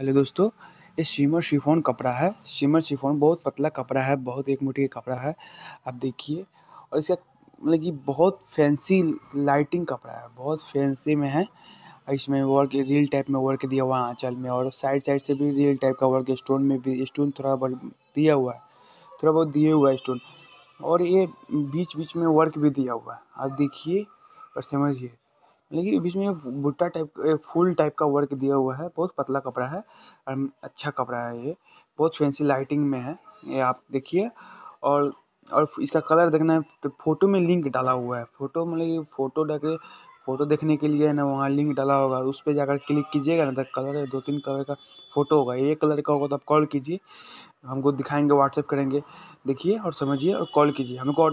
hello दोस्तों ये shimmer chiffon कपड़ा है शिमर शिफोन बहुत पतला कपड़ा है बहुत एक मोटी का कपड़ा है आप देखिए और इसका मतलब कि बहुत फैंसी लाइटिंग कपड़ा है बहुत फैंसी में है इसमें वर्क रियल टाइप में वर्क दिया हुआ है आँचल में और साइड साइड से भी रियल टाइप का वर्क स्टोन में भी स्टोन थोड़ा बहुत दिया हुआ है थोड़ा बहुत दिया हुआ है स्टोन और ये बीच बीच में वर्क भी दिया हुआ है आप देखिए और समझिए लेकिन बीच में बुट्टा टाइप फुल टाइप का वर्क दिया हुआ है बहुत पतला कपड़ा है और अच्छा कपड़ा है ये बहुत फैंसी लाइटिंग में है ये आप देखिए और और इसका कलर देखना है तो फोटो में लिंक डाला हुआ है फोटो मतलब फोटो के फोटो देखने के लिए ना वहाँ लिंक डाला होगा उस पर जाकर क्लिक कीजिएगा ना तो कलर दो तीन कलर का फोटो होगा ये कलर का होगा तो आप कॉल कीजिए हमको दिखाएंगे व्हाट्सएप करेंगे देखिए और समझिए और कॉल कीजिए हमको